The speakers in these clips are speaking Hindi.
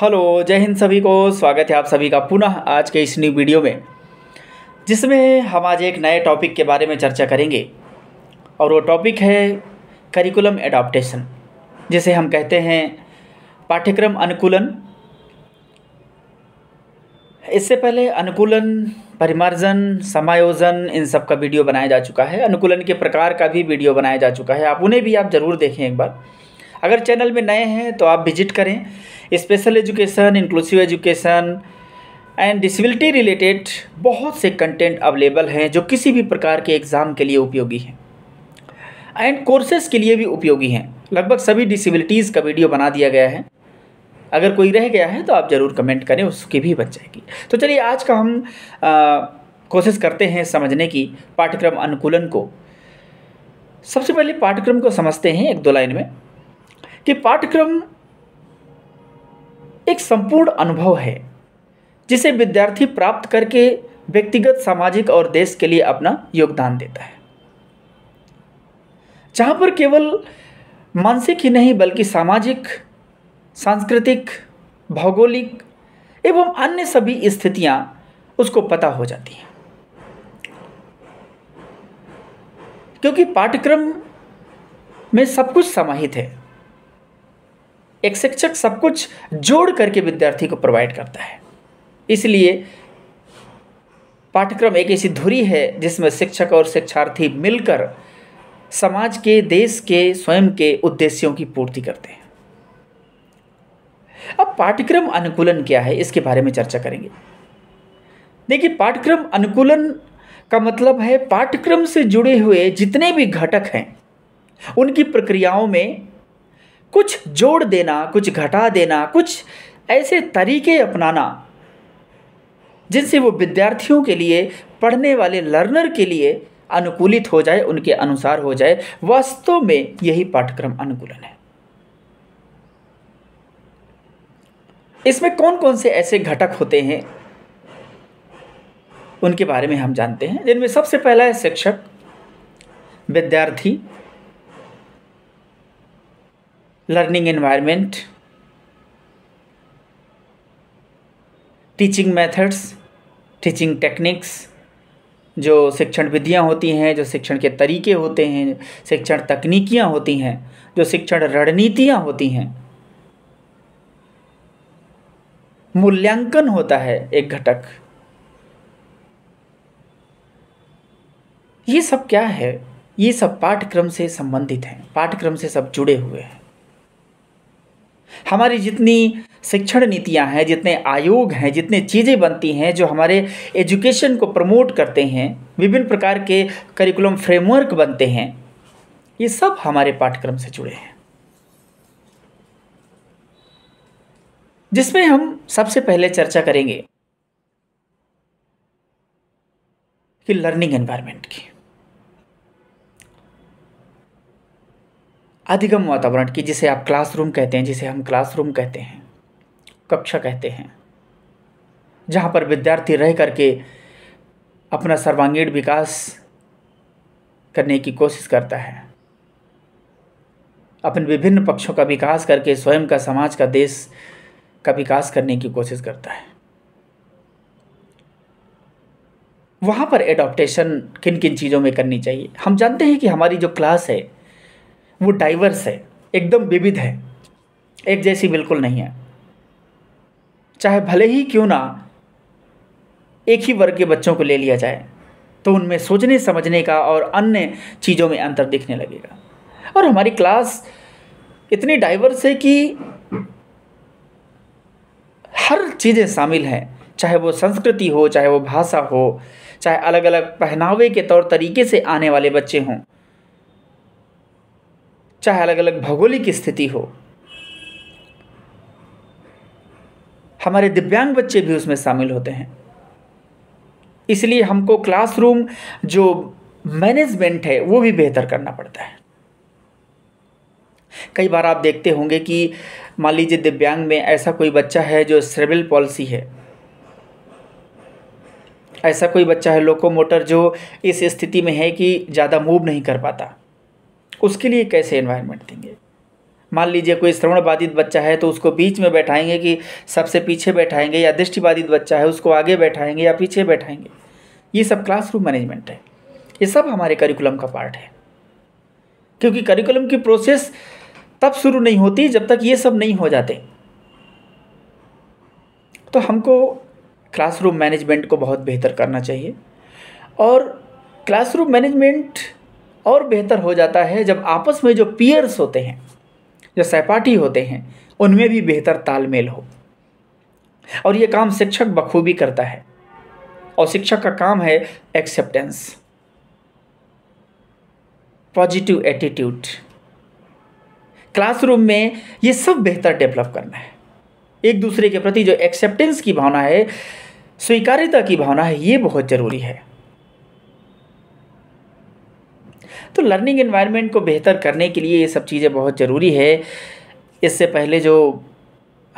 हेलो जय हिंद सभी को स्वागत है आप सभी का पुनः आज के इस न्यू वीडियो में जिसमें हम आज एक नए टॉपिक के बारे में चर्चा करेंगे और वो टॉपिक है करिकुलम एडाप्टेशन जिसे हम कहते हैं पाठ्यक्रम अनुकूलन इससे पहले अनुकूलन परिमार्जन समायोजन इन सब का वीडियो बनाया जा चुका है अनुकूलन के प्रकार का भी वीडियो बनाया जा चुका है आप उन्हें भी आप ज़रूर देखें एक बार अगर चैनल में नए हैं तो आप विजिट करें special education inclusive education and disability related बहुत से कंटेंट अवेलेबल हैं जो किसी भी प्रकार के एग्ज़ाम के लिए उपयोगी हैं एंड कोर्सेज़ के लिए भी उपयोगी हैं लगभग सभी डिसबिलिटीज़ का वीडियो बना दिया गया है अगर कोई रह गया है तो आप ज़रूर कमेंट करें उसकी भी बच जाएगी तो चलिए आज का हम कोशिश करते हैं समझने की पाठ्यक्रम अनुकूलन को सबसे पहले पाठ्यक्रम को समझते हैं एक दो लाइन में कि पाठ्यक्रम एक संपूर्ण अनुभव है जिसे विद्यार्थी प्राप्त करके व्यक्तिगत सामाजिक और देश के लिए अपना योगदान देता है जहां पर केवल मानसिक ही नहीं बल्कि सामाजिक सांस्कृतिक भौगोलिक एवं अन्य सभी स्थितियां उसको पता हो जाती हैं क्योंकि पाठ्यक्रम में सब कुछ समाहित है एक शिक्षक सब कुछ जोड़ करके विद्यार्थी को प्रोवाइड करता है इसलिए पाठ्यक्रम एक ऐसी धुरी है जिसमें शिक्षक और शिक्षार्थी मिलकर समाज के देश के स्वयं के उद्देश्यों की पूर्ति करते हैं अब पाठ्यक्रम अनुकूलन क्या है इसके बारे में चर्चा करेंगे देखिए पाठ्यक्रम अनुकूलन का मतलब है पाठ्यक्रम से जुड़े हुए जितने भी घटक हैं उनकी प्रक्रियाओं में कुछ जोड़ देना कुछ घटा देना कुछ ऐसे तरीके अपनाना जिनसे वो विद्यार्थियों के लिए पढ़ने वाले लर्नर के लिए अनुकूलित हो जाए उनके अनुसार हो जाए वास्तव में यही पाठ्यक्रम अनुकूलन है इसमें कौन कौन से ऐसे घटक होते हैं उनके बारे में हम जानते हैं जिनमें सबसे पहला है शिक्षक विद्यार्थी learning environment teaching methods teaching techniques जो शिक्षण विधियाँ होती हैं जो शिक्षण के तरीके होते हैं शिक्षण तकनीकियाँ होती हैं जो शिक्षण रणनीतियाँ होती हैं मूल्यांकन होता है एक घटक ये सब क्या है ये सब पाठ्यक्रम से संबंधित हैं पाठ्यक्रम से सब जुड़े हुए हैं हमारी जितनी शिक्षण नीतियाँ हैं जितने आयोग हैं जितने चीज़ें बनती हैं जो हमारे एजुकेशन को प्रमोट करते हैं विभिन्न प्रकार के करिकुलम फ्रेमवर्क बनते हैं ये सब हमारे पाठ्यक्रम से जुड़े हैं जिसमें हम सबसे पहले चर्चा करेंगे कि लर्निंग एनवायरनमेंट की अधिगम वातावरण की जिसे आप क्लासरूम कहते हैं जिसे हम क्लासरूम कहते हैं कक्षा कहते हैं जहाँ पर विद्यार्थी रह करके अपना सर्वांगीण विकास करने की कोशिश करता है अपने विभिन्न पक्षों का विकास करके स्वयं का समाज का देश का विकास करने की कोशिश करता है वहाँ पर एडॉप्टेशन किन किन चीज़ों में करनी चाहिए हम जानते हैं कि हमारी जो क्लास है वो डाइवर्स है एकदम विविध है एक जैसी बिल्कुल नहीं है चाहे भले ही क्यों ना एक ही वर्ग के बच्चों को ले लिया जाए तो उनमें सोचने समझने का और अन्य चीज़ों में अंतर दिखने लगेगा और हमारी क्लास इतनी डाइवर्स है कि हर चीज़ें शामिल हैं चाहे वो संस्कृति हो चाहे वो भाषा हो चाहे अलग अलग पहनावे के तौर तरीके से आने वाले बच्चे हों चाहे अलग अलग भौगोलिक स्थिति हो हमारे दिव्यांग बच्चे भी उसमें शामिल होते हैं इसलिए हमको क्लासरूम जो मैनेजमेंट है वो भी बेहतर करना पड़ता है कई बार आप देखते होंगे कि मान लीजिए दिव्यांग में ऐसा कोई बच्चा है जो सेरेब्रल पॉलिसी है ऐसा कोई बच्चा है लोकोमोटर जो इस स्थिति में है कि ज़्यादा मूव नहीं कर पाता उसके लिए कैसे इन्वायरमेंट देंगे मान लीजिए कोई श्रवण बाधित बच्चा है तो उसको बीच में बैठाएंगे कि सबसे पीछे बैठाएंगे या दृष्टि बाधित बच्चा है उसको आगे बैठाएंगे या पीछे बैठाएंगे ये सब क्लासरूम मैनेजमेंट है ये सब हमारे करिकुलम का पार्ट है क्योंकि करिकुलम की प्रोसेस तब शुरू नहीं होती जब तक ये सब नहीं हो जाते तो हमको क्लासरूम मैनेजमेंट को बहुत बेहतर करना चाहिए और क्लासरूम मैनेजमेंट और बेहतर हो जाता है जब आपस में जो पियर्स होते हैं जो सहपाठी होते हैं उनमें भी बेहतर तालमेल हो और ये काम शिक्षक बखूबी करता है और शिक्षक का काम है एक्सेप्टेंस पॉजिटिव एटीट्यूड क्लासरूम में ये सब बेहतर डेवलप करना है एक दूसरे के प्रति जो एक्सेप्टेंस की भावना है स्वीकार्यता की भावना है ये बहुत ज़रूरी है तो लर्निंग इन्वायरमेंट को बेहतर करने के लिए ये सब चीज़ें बहुत ज़रूरी है इससे पहले जो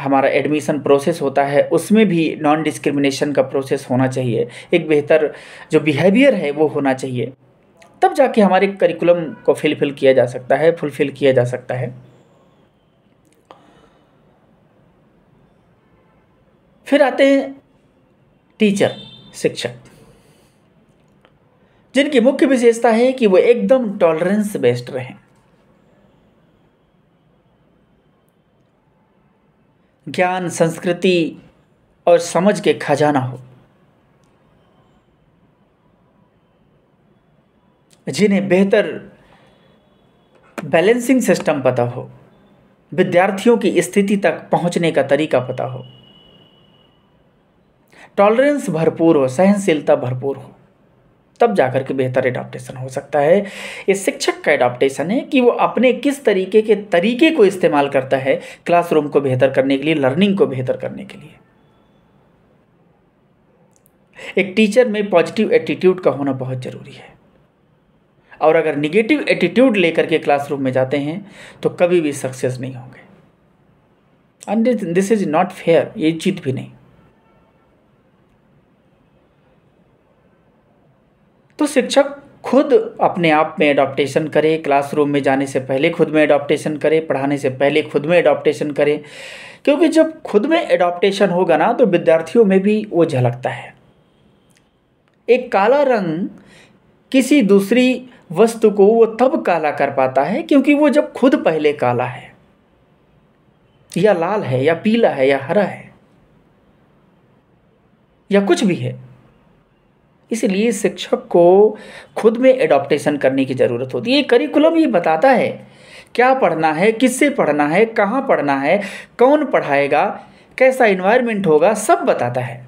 हमारा एडमिशन प्रोसेस होता है उसमें भी नॉन डिस्क्रिमिनेशन का प्रोसेस होना चाहिए एक बेहतर जो बिहेवियर है वो होना चाहिए तब जाके हमारे करिकुलम को फिलफिल किया जा सकता है फुलफिल किया जा सकता है फिर आते हैं टीचर शिक्षक जिनकी मुख्य विशेषता है कि वो एकदम टॉलरेंस बेस्ड रहें ज्ञान संस्कृति और समझ के खजाना हो जिन्हें बेहतर बैलेंसिंग सिस्टम पता हो विद्यार्थियों की स्थिति तक पहुंचने का तरीका पता हो टॉलरेंस भरपूर हो सहनशीलता भरपूर हो तब जाकर के बेहतर एडाप्टेशन हो सकता है ये शिक्षक का एडाप्टेशन है कि वो अपने किस तरीके के तरीके को इस्तेमाल करता है क्लासरूम को बेहतर करने के लिए लर्निंग को बेहतर करने के लिए एक टीचर में पॉजिटिव एटीट्यूड का होना बहुत ज़रूरी है और अगर निगेटिव एटीट्यूड लेकर के क्लासरूम में जाते हैं तो कभी भी सक्सेस नहीं होंगे and this is not fair ये उचित भी नहीं शिक्षक खुद अपने आप में अडॉप्टेशन करे क्लासरूम में जाने से पहले खुद में अडॉप्टेशन करे पढ़ाने से पहले खुद में अडॉप्टेशन करे क्योंकि जब खुद में अडॉप्टेशन होगा ना तो विद्यार्थियों में भी वो झलकता है एक काला रंग किसी दूसरी वस्तु को वो तब काला कर पाता है क्योंकि वो जब खुद पहले काला है या लाल है या पीला है या हरा है या कुछ भी है इसलिए शिक्षक को खुद में एडॉप्टेशन करने की ज़रूरत होती है ये करिकुलम ये बताता है क्या पढ़ना है किससे पढ़ना है कहाँ पढ़ना है कौन पढ़ाएगा कैसा इन्वायरमेंट होगा सब बताता है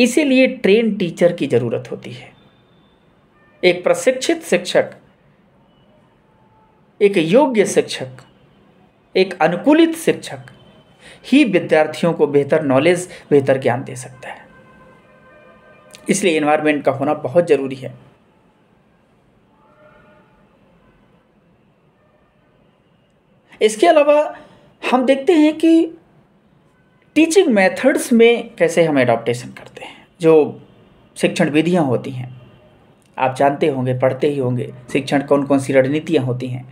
इसीलिए ट्रेन टीचर की ज़रूरत होती है एक प्रशिक्षित शिक्षक एक योग्य शिक्षक एक अनुकूलित शिक्षक ही विद्यार्थियों को बेहतर नॉलेज बेहतर ज्ञान दे सकता है इसलिए इन्वायरमेंट का होना बहुत ज़रूरी है इसके अलावा हम देखते हैं कि टीचिंग मेथड्स में कैसे हम एडॉप्टेशन करते हैं जो शिक्षण विधियाँ होती हैं आप जानते होंगे पढ़ते ही होंगे शिक्षण कौन कौन सी रणनीतियाँ होती हैं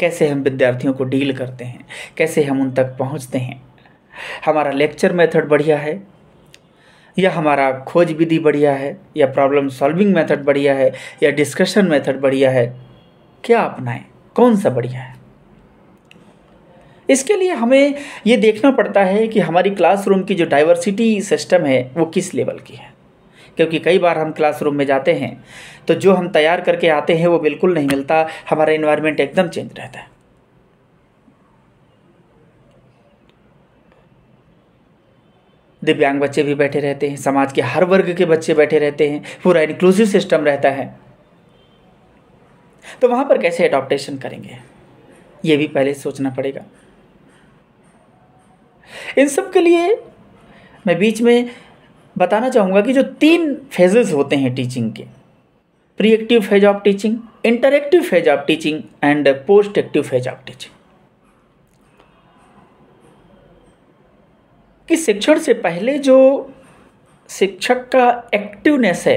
कैसे हम विद्यार्थियों को डील करते हैं कैसे हम उन तक पहुँचते हैं हमारा लेक्चर मेथड बढ़िया है या हमारा खोज विधि बढ़िया है या प्रॉब्लम सॉल्विंग मेथड बढ़िया है या डिस्कशन मेथड बढ़िया है क्या अपनाएं कौन सा बढ़िया है इसके लिए हमें ये देखना पड़ता है कि हमारी क्लासरूम की जो डाइवर्सिटी सिस्टम है वो किस लेवल की है क्योंकि कई बार हम क्लासरूम में जाते हैं तो जो हम तैयार करके आते हैं वो बिल्कुल नहीं मिलता हमारा इन्वायरमेंट एकदम चेंज रहता है दिव्यांग बच्चे भी बैठे रहते हैं समाज के हर वर्ग के बच्चे बैठे रहते हैं पूरा इंक्लूसिव सिस्टम रहता है तो वहाँ पर कैसे अडोप्टेशन करेंगे ये भी पहले सोचना पड़ेगा इन सब के लिए मैं बीच में बताना चाहूँगा कि जो तीन फेजेस होते हैं टीचिंग के pre active phase of teaching interactive phase of teaching and post active phase of teaching कि शिक्षण से पहले जो शिक्षक का एक्टिवनेस है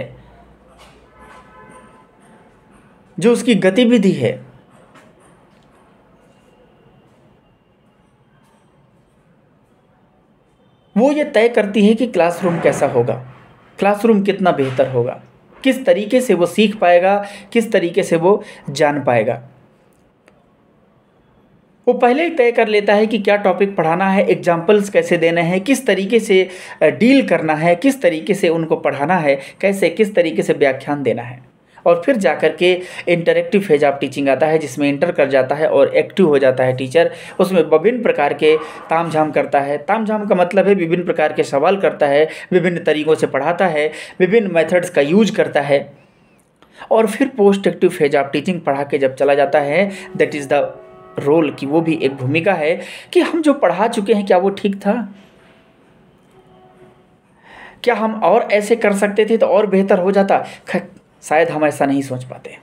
जो उसकी गतिविधि है वो ये तय करती है कि क्लासरूम कैसा होगा क्लासरूम कितना बेहतर होगा किस तरीके से वो सीख पाएगा किस तरीके से वो जान पाएगा वो पहले ही तय कर लेता है कि क्या टॉपिक पढ़ाना है एग्जाम्पल्स कैसे देने हैं किस तरीके से डील करना है किस तरीके से उनको पढ़ाना है कैसे किस तरीके से व्याख्यान देना है और फिर जा कर के इंटरेक्टिव फेज ऑफ टीचिंग आता है जिसमें इंटर कर जाता है और एक्टिव हो जाता है टीचर उसमें विभिन्न प्रकार के ताम झाम करता है ताम झाम का मतलब है विभिन्न प्रकार के सवाल करता है विभिन्न तरीक़ों से पढ़ाता है विभिन्न मेथड्स का यूज करता है और फिर post active phase of teaching पढ़ा के जब चला जाता है दैट इज़ द रोल की वो भी एक भूमिका है कि हम जो पढ़ा चुके हैं क्या वो ठीक था क्या हम और ऐसे कर सकते थे तो और बेहतर हो जाता शायद हम ऐसा नहीं सोच पाते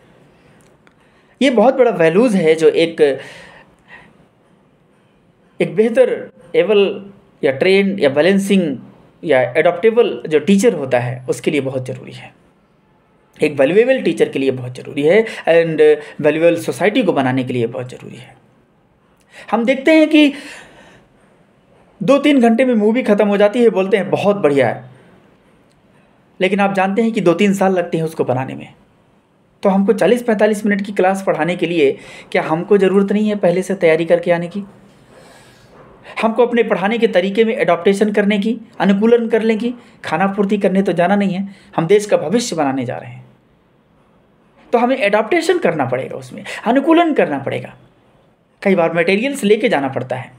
ये बहुत बड़ा वैल्यूज़ है जो एक एक बेहतर एवल या ट्रेन या बैलेंसिंग या एडोप्टेबल जो टीचर होता है उसके लिए बहुत ज़रूरी है एक वैल्यूएबल टीचर के लिए बहुत ज़रूरी है एंड वैल्यूएबल सोसाइटी को बनाने के लिए बहुत ज़रूरी है हम देखते हैं कि दो तीन घंटे में मूवी ख़त्म हो जाती है बोलते हैं बहुत बढ़िया है लेकिन आप जानते हैं कि दो तीन साल लगते हैं उसको बनाने में तो हमको 40-45 मिनट की क्लास पढ़ाने के लिए क्या हमको ज़रूरत नहीं है पहले से तैयारी करके आने की हमको अपने पढ़ाने के तरीके में एडॉप्टेशन करने की अनुकूलन करने की खाना पूर्ति करने तो जाना नहीं है हम देश का भविष्य बनाने जा रहे हैं तो हमें एडाप्टेशन करना पड़ेगा उसमें अनुकूलन करना पड़ेगा कई बार मटेरियल्स लेके जाना पड़ता है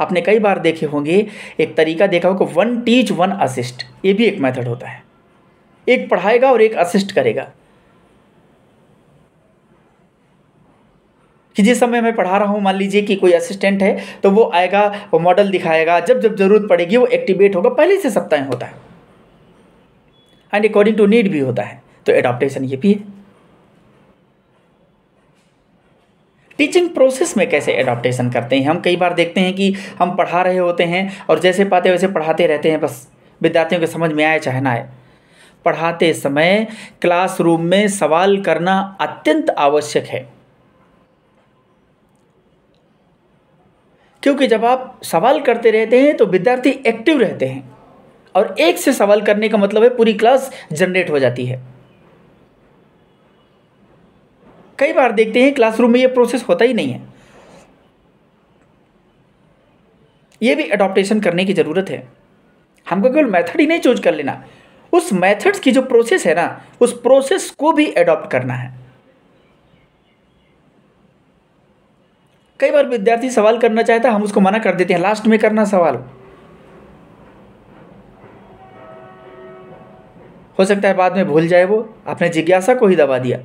आपने कई बार देखे होंगे एक तरीका देखा होगा वन टीच वन असिस्ट ये भी एक मेथड होता है एक पढ़ाएगा और एक असिस्ट करेगा कि जिस समय मैं पढ़ा रहा हूँ मान लीजिए कि कोई असिस्टेंट है तो वो आएगा वो मॉडल दिखाएगा जब जब जरूरत पड़ेगी वो एक्टिवेट होगा पहले से सप्ताह होता है एंड अकॉर्डिंग टू नीड भी होता है तो एडाप्टेशन ये भी है टीचिंग प्रोसेस में कैसे एडाप्टेशन करते हैं हम कई बार देखते हैं कि हम पढ़ा रहे होते हैं और जैसे पाते वैसे पढ़ाते रहते हैं बस विद्यार्थियों के समझ में आए चाहे ना आए पढ़ाते समय क्लासरूम में सवाल करना अत्यंत आवश्यक है क्योंकि जब आप सवाल करते रहते हैं तो विद्यार्थी एक्टिव रहते हैं और एक से सवाल करने का मतलब है पूरी क्लास जनरेट हो जाती है कई बार देखते हैं क्लासरूम में यह प्रोसेस होता ही नहीं है ये भी अडॉप्टेशन करने की ज़रूरत है हमको केवल मेथड ही नहीं चूज कर लेना उस मेथड्स की जो प्रोसेस है ना उस प्रोसेस को भी अडॉप्ट करना है कई बार विद्यार्थी सवाल करना चाहता तो है हम उसको मना कर देते हैं लास्ट में करना सवाल हो सकता है बाद में भूल जाए वो आपने जिज्ञासा को ही दबा दिया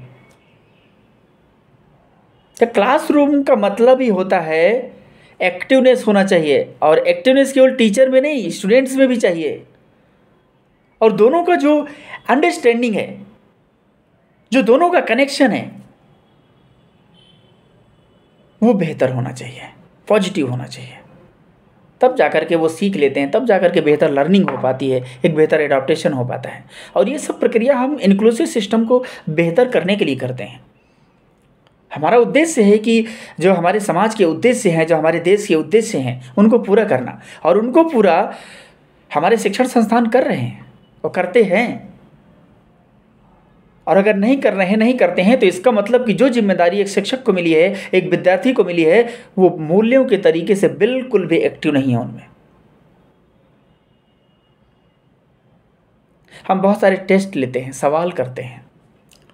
तो क्लासरूम का मतलब ही होता है एक्टिवनेस होना चाहिए और एक्टिवनेस केवल टीचर में नहीं स्टूडेंट्स में भी चाहिए और दोनों का जो अंडरस्टैंडिंग है जो दोनों का कनेक्शन है वो बेहतर होना चाहिए पॉजिटिव होना चाहिए तब जा कर के वो सीख लेते हैं तब जा कर के बेहतर लर्निंग हो पाती है एक बेहतर एडाप्टेशन हो पाता है और ये सब प्रक्रिया हम इंक्लूसिव सिस्टम को बेहतर करने के लिए करते हैं हमारा उद्देश्य है कि जो हमारे समाज के उद्देश्य हैं जो हमारे देश के उद्देश्य हैं उनको पूरा करना और उनको पूरा हमारे शिक्षण संस्थान कर रहे हैं और करते हैं और अगर नहीं कर रहे हैं नहीं करते हैं तो इसका मतलब कि जो जिम्मेदारी एक शिक्षक को मिली है एक विद्यार्थी को मिली है वो मूल्यों के तरीके से बिल्कुल भी एक्टिव नहीं है उनमें हम बहुत सारे टेस्ट लेते हैं सवाल करते हैं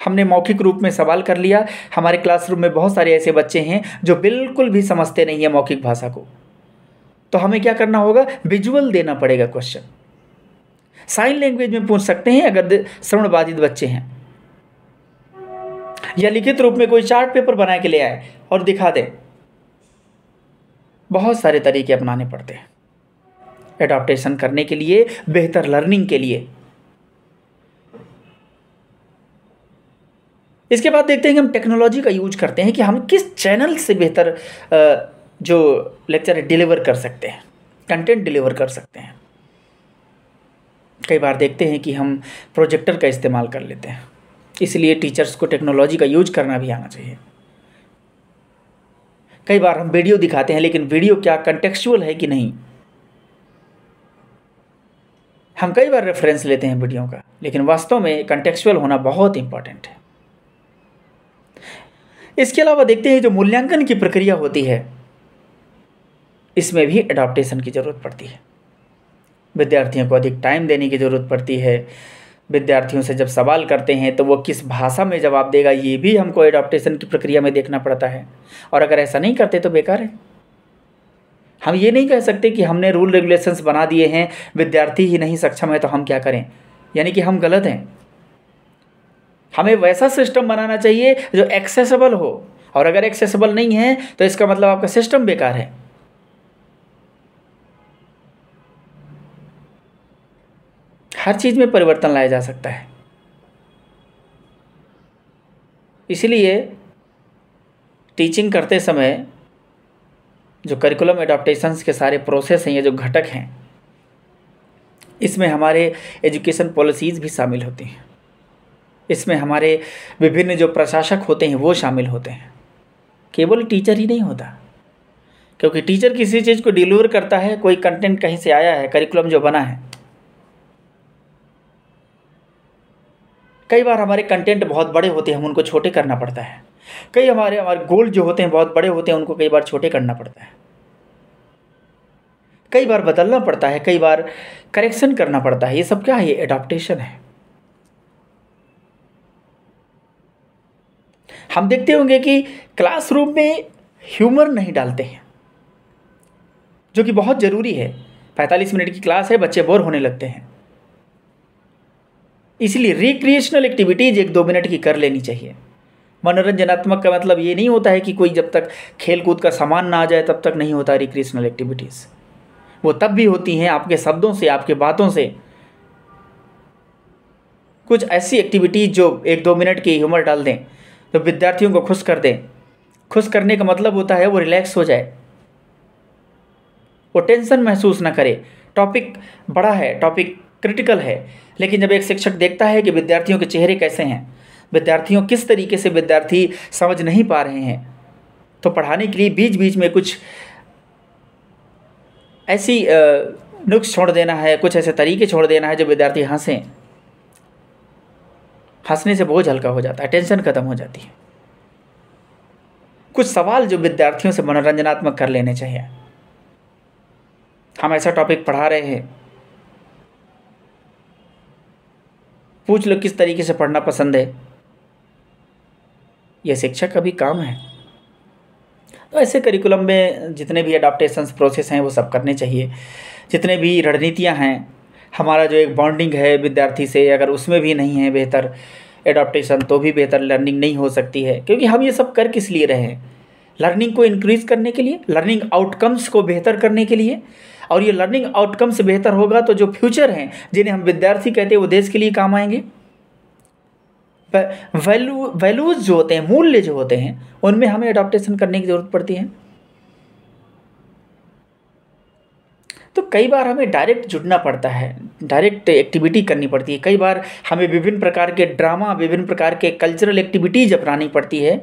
हमने मौखिक रूप में सवाल कर लिया हमारे क्लासरूम में बहुत सारे ऐसे बच्चे हैं जो बिल्कुल भी समझते नहीं है मौखिक भाषा को तो हमें क्या करना होगा विजुअल देना पड़ेगा क्वेश्चन साइन लैंग्वेज में पूछ सकते हैं अगर श्रवण बाधित बच्चे हैं या लिखित रूप में कोई चार्ट पेपर बना के ले आए और दिखा दे बहुत सारे तरीके अपनाने पड़ते हैं एडाप्टेशन करने के लिए बेहतर लर्निंग के लिए इसके बाद देखते हैं कि हम टेक्नोलॉजी का यूज करते हैं कि हम किस चैनल से बेहतर जो लेक्चर डिलीवर कर सकते हैं कंटेंट डिलीवर कर सकते हैं कई बार देखते हैं कि हम प्रोजेक्टर का इस्तेमाल कर लेते हैं इसलिए टीचर्स को टेक्नोलॉजी का यूज करना भी आना चाहिए कई बार हम वीडियो दिखाते हैं लेकिन वीडियो क्या कंटेक्चुअल है कि नहीं हम कई बार रेफरेंस लेते हैं वीडियो का लेकिन वास्तव में कंटेक्चुअल होना बहुत इंपॉर्टेंट है इसके अलावा देखते हैं जो मूल्यांकन की प्रक्रिया होती है इसमें भी एडाप्टेशन की ज़रूरत पड़ती है विद्यार्थियों को अधिक टाइम देने की ज़रूरत पड़ती है विद्यार्थियों से जब सवाल करते हैं तो वो किस भाषा में जवाब देगा ये भी हमको एडॉप्टेशन की प्रक्रिया में देखना पड़ता है और अगर ऐसा नहीं करते तो बेकार है हम ये नहीं कह सकते कि हमने रूल रेगुलेशंस बना दिए हैं विद्यार्थी ही नहीं सक्षम है तो हम क्या करें यानी कि हम गलत हैं हमें वैसा सिस्टम बनाना चाहिए जो एक्सेसबल हो और अगर एक्सेसबल नहीं है तो इसका मतलब आपका सिस्टम बेकार है हर चीज़ में परिवर्तन लाया जा सकता है इसलिए टीचिंग करते समय जो करिकुलम एडाप्टेशंस के सारे प्रोसेस हैं या जो घटक हैं इसमें हमारे एजुकेशन पॉलिसीज़ भी शामिल होती हैं इसमें हमारे विभिन्न जो प्रशासक होते हैं वो शामिल होते हैं केवल टीचर ही नहीं होता क्योंकि टीचर किसी चीज़ को डिलीवर करता है कोई कंटेंट कहीं से आया है करिकुलम जो बना है कई बार हमारे कंटेंट बहुत बड़े होते हैं हम उनको छोटे करना पड़ता है कई हमारे हमारे गोल जो होते हैं बहुत बड़े होते हैं उनको कई बार छोटे करना पड़ता है कई बार बदलना पड़ता है कई बार करेक्शन करना पड़ता है ये सब क्या है ये एडाप्टेशन है हम देखते होंगे कि क्लासरूम में ह्यूमर नहीं डालते हैं जो कि बहुत ज़रूरी है पैंतालीस मिनट की क्लास है बच्चे बोर होने लगते हैं इसलिए रिक्रिएशनल एक्टिविटीज़ एक दो मिनट की कर लेनी चाहिए मनोरंजनात्मक का मतलब ये नहीं होता है कि कोई जब तक खेल कूद का सामान ना आ जाए तब तक नहीं होता रिक्रिएशनल एक्टिविटीज़ वो तब भी होती हैं आपके शब्दों से आपके बातों से कुछ ऐसी एक्टिविटीज़ जो एक दो मिनट की ह्यूमर डाल दें तो विद्यार्थियों को खुश कर दें खुश करने का मतलब होता है वो रिलैक्स हो जाए वो टेंशन महसूस ना करे टॉपिक बड़ा है टॉपिक क्रिटिकल है लेकिन जब एक शिक्षक देखता है कि विद्यार्थियों के चेहरे कैसे हैं विद्यार्थियों किस तरीके से विद्यार्थी समझ नहीं पा रहे हैं तो पढ़ाने के लिए बीच बीच में कुछ ऐसी नुक्स छोड़ देना है कुछ ऐसे तरीके छोड़ देना है जो विद्यार्थी हंसें हंसने से बोझ हल्का हो जाता है टेंशन खत्म हो जाती है कुछ सवाल जो विद्यार्थियों से मनोरंजनात्मक कर लेने चाहिए हम ऐसा टॉपिक पढ़ा रहे हैं पूछ लो किस तरीके से पढ़ना पसंद है यह शिक्षा का भी काम है तो ऐसे करिकुलम में जितने भी अडाप्टेशंस प्रोसेस हैं वो सब करने चाहिए जितने भी रणनीतियाँ हैं हमारा जो एक बॉन्डिंग है विद्यार्थी से अगर उसमें भी नहीं है बेहतर एडाप्टेशन तो भी बेहतर लर्निंग नहीं हो सकती है क्योंकि हम ये सब कर किस लिए रहे हैं लर्निंग को इनक्रीज़ करने के लिए लर्निंग आउटकम्स को बेहतर करने के लिए और ये लर्निंग आउटकम से बेहतर होगा तो जो फ्यूचर हैं जिन्हें हम विद्यार्थी कहते हैं वो देश के लिए काम आएंगे वैल्यू वैल्यूज़ जो होते हैं मूल्य जो होते हैं उनमें हमें अडोप्टेशन करने की ज़रूरत पड़ती है तो कई बार हमें डायरेक्ट जुड़ना पड़ता है डायरेक्ट एक्टिविटी करनी पड़ती है कई बार हमें विभिन्न प्रकार के ड्रामा विभिन्न प्रकार के कल्चरल एक्टिविटीज अपनानी पड़ती है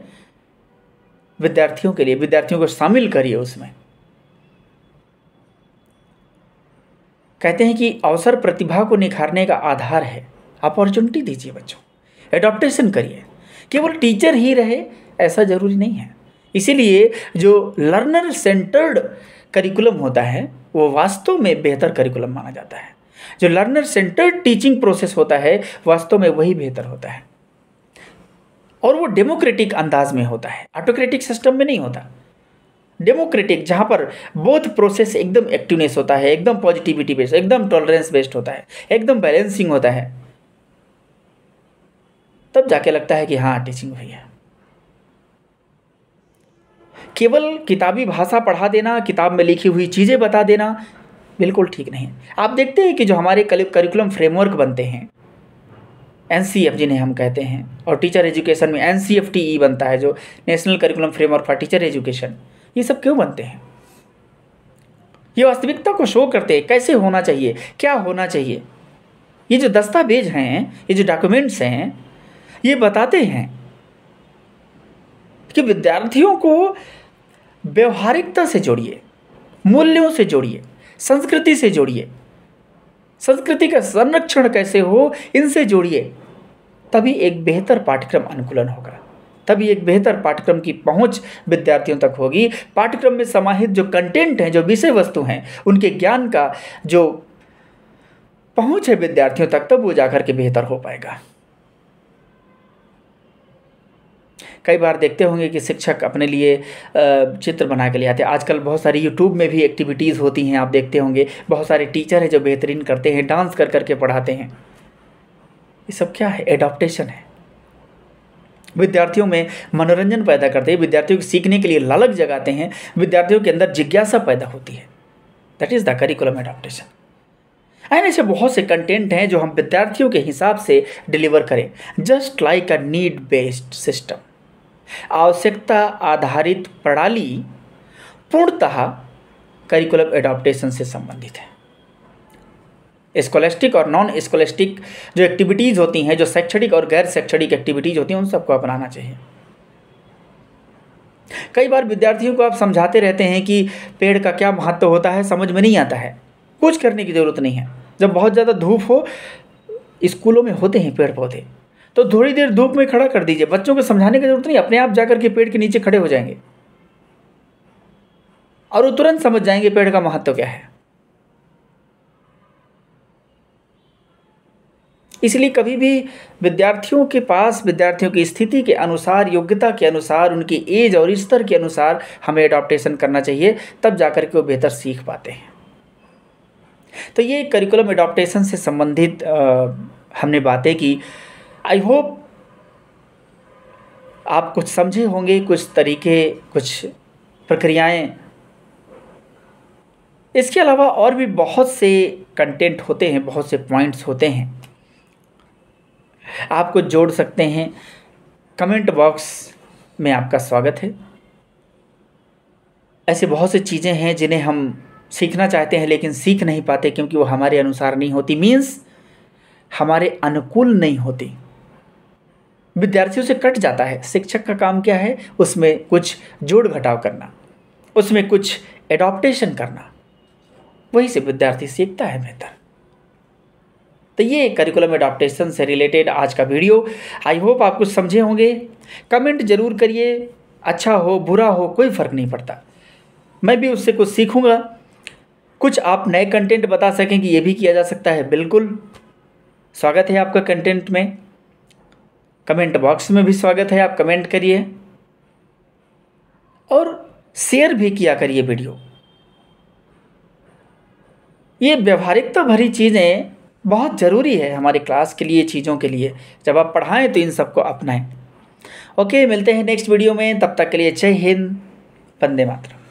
विद्यार्थियों के लिए विद्यार्थियों को शामिल करिए उसमें कहते हैं कि अवसर प्रतिभा को निखारने का आधार है अपॉर्चुनिटी दीजिए बच्चों एडॉप्टेशन करिए केवल टीचर ही रहे ऐसा ज़रूरी नहीं है इसीलिए जो लर्नर सेंटर्ड करिकुलम होता है वो वास्तव में बेहतर करिकुलम माना जाता है जो लर्नर सेंटर्ड टीचिंग प्रोसेस होता है वास्तव में वही बेहतर होता है और वो डेमोक्रेटिक अंदाज में होता है ऑटोक्रेटिक सिस्टम में नहीं होता डेमोक्रेटिक जहाँ पर बोथ प्रोसेस एकदम एक्टिवनेस होता है एकदम पॉजिटिविटी बेस्ड एकदम टॉलरेंस बेस्ड होता है एकदम बैलेंसिंग होता है तब जाके लगता है कि हाँ टीचिंग हुई है केवल किताबी भाषा पढ़ा देना किताब में लिखी हुई चीज़ें बता देना बिल्कुल ठीक नहीं आप देखते हैं कि जो हमारे करिकुलम फ्रेमवर्क बनते हैं एन सी एफ जिन्हें हम कहते हैं और टीचर एजुकेशन में N C F T E बनता है जो national curriculum framework for teacher education ये सब क्यों बनते हैं ये वास्तविकता को शो करते हैं कैसे होना चाहिए क्या होना चाहिए ये जो दस्तावेज हैं ये जो डॉक्यूमेंट्स हैं ये बताते हैं कि विद्यार्थियों को व्यवहारिकता से जोड़िए मूल्यों से जोड़िए संस्कृति से जोड़िए संस्कृति का संरक्षण कैसे हो इनसे जोड़िए तभी एक बेहतर पाठ्यक्रम अनुकूलन होगा तभी एक बेहतर पाठ्यक्रम की पहुंच विद्यार्थियों तक होगी पाठ्यक्रम में समाहित जो कंटेंट हैं जो विषय वस्तु हैं उनके ज्ञान का जो पहुंच है विद्यार्थियों तक तब वो जाकर के बेहतर हो पाएगा कई बार देखते होंगे कि शिक्षक अपने लिए चित्र बना के ले आते हैं आजकल बहुत सारी यूट्यूब में भी एक्टिविटीज़ होती हैं आप देखते होंगे बहुत सारे टीचर हैं जो बेहतरीन करते हैं डांस कर करके पढ़ाते हैं ये सब क्या है एडॉप्टेशन है विद्यार्थियों में मनोरंजन पैदा करते हैं विद्यार्थियों को सीखने के लिए लालच जगाते हैं विद्यार्थियों के अंदर जिज्ञासा पैदा होती है that is the curriculum adaptation and ऐसे बहुत से कंटेंट हैं जो हम विद्यार्थियों के हिसाब से डिलीवर करें just like a need based system आवश्यकता आधारित प्रणाली पूर्णतः करिकुलम एडाप्टेशन से संबंधित है स्कॉलेस्टिक और नॉन स्कॉलेस्टिक जो एक्टिविटीज़ होती हैं जो शैक्षणिक और गैर शैक्षणिक एक्टिविटीज़ होती हैं उन सबको अपनाना चाहिए कई बार विद्यार्थियों को आप समझाते रहते हैं कि पेड़ का क्या महत्व होता है समझ में नहीं आता है कुछ करने की ज़रूरत नहीं है जब बहुत ज़्यादा धूप हो स्कूलों में होते हैं पेड़ पौधे तो थोड़ी देर धूप में खड़ा कर दीजिए बच्चों को समझाने की जरूरत नहीं अपने आप जाकर के पेड़ के नीचे खड़े हो जाएंगे और वो तुरंत समझ जाएंगे पेड़ का महत्व क्या है इसलिए कभी भी विद्यार्थियों के पास विद्यार्थियों की स्थिति के अनुसार योग्यता के अनुसार उनकी एज और स्तर के अनुसार हमें अडॉप्टेशन करना चाहिए तब जाकर के वो बेहतर सीख पाते हैं तो ये करिकुलम अडॉप्टेशन से संबंधित हमने बातें की आई होप आप कुछ समझे होंगे कुछ तरीके कुछ प्रक्रियाएं इसके अलावा और भी बहुत से कंटेंट होते हैं बहुत से पॉइंट्स होते हैं आपको जोड़ सकते हैं कमेंट बॉक्स में आपका स्वागत है ऐसे बहुत सी चीज़ें हैं जिन्हें हम सीखना चाहते हैं लेकिन सीख नहीं पाते क्योंकि वो हमारे अनुसार नहीं होती मीन्स हमारे अनुकूल नहीं होती विद्यार्थियों से कट जाता है शिक्षक का काम क्या है उसमें कुछ जोड़ घटाव करना उसमें कुछ एडॉप्टेशन करना वहीं से विद्यार्थी सीखता है बेहतर तो ये करिकुलम अडाप्टेशन से रिलेटेड आज का वीडियो आई होप आप कुछ समझे होंगे कमेंट जरूर करिए अच्छा हो बुरा हो कोई फ़र्क नहीं पड़ता मैं भी उससे कुछ सीखूँगा कुछ आप नए कंटेंट बता सकें कि ये भी किया जा सकता है बिल्कुल स्वागत है आपका कंटेंट में कमेंट बॉक्स में भी स्वागत है आप कमेंट करिए और शेयर भी किया करिए वीडियो ये व्यवहारिकता भरी चीज़ें बहुत ज़रूरी है हमारे क्लास के लिए चीज़ों के लिए जब आप पढ़ाएँ तो इन सबको अपनाएं ओके मिलते हैं नेक्स्ट वीडियो में तब तक के लिए जय हिंद वंदे मातरम